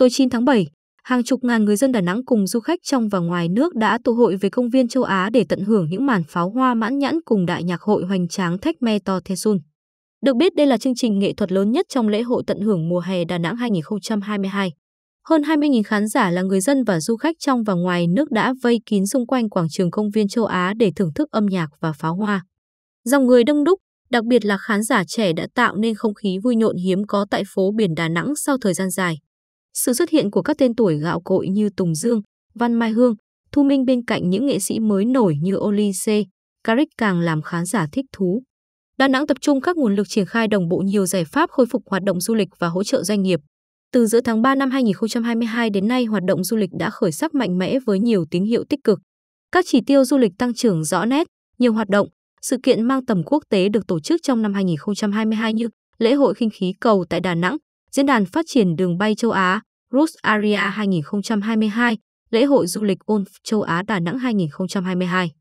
Tối 9 tháng 7, hàng chục ngàn người dân Đà Nẵng cùng du khách trong và ngoài nước đã tụ hội về công viên châu Á để tận hưởng những màn pháo hoa mãn nhãn cùng đại nhạc hội hoành tráng Thách Me To The Sun. Được biết đây là chương trình nghệ thuật lớn nhất trong lễ hội tận hưởng mùa hè Đà Nẵng 2022. Hơn 20.000 khán giả là người dân và du khách trong và ngoài nước đã vây kín xung quanh quảng trường công viên châu Á để thưởng thức âm nhạc và pháo hoa. Dòng người đông đúc, đặc biệt là khán giả trẻ đã tạo nên không khí vui nhộn hiếm có tại phố biển Đà Nẵng sau thời gian dài. Sự xuất hiện của các tên tuổi gạo cội như Tùng Dương, Văn Mai Hương, Thu Minh bên cạnh những nghệ sĩ mới nổi như Oli C, Caric càng làm khán giả thích thú. Đà Nẵng tập trung các nguồn lực triển khai đồng bộ nhiều giải pháp khôi phục hoạt động du lịch và hỗ trợ doanh nghiệp. Từ giữa tháng 3 năm 2022 đến nay, hoạt động du lịch đã khởi sắc mạnh mẽ với nhiều tín hiệu tích cực. Các chỉ tiêu du lịch tăng trưởng rõ nét, nhiều hoạt động, sự kiện mang tầm quốc tế được tổ chức trong năm 2022 như lễ hội khinh khí cầu tại Đà Nẵng, diễn đàn phát triển đường bay châu Á, Roots Area 2022, lễ hội du lịch Golf châu Á Đà Nẵng 2022.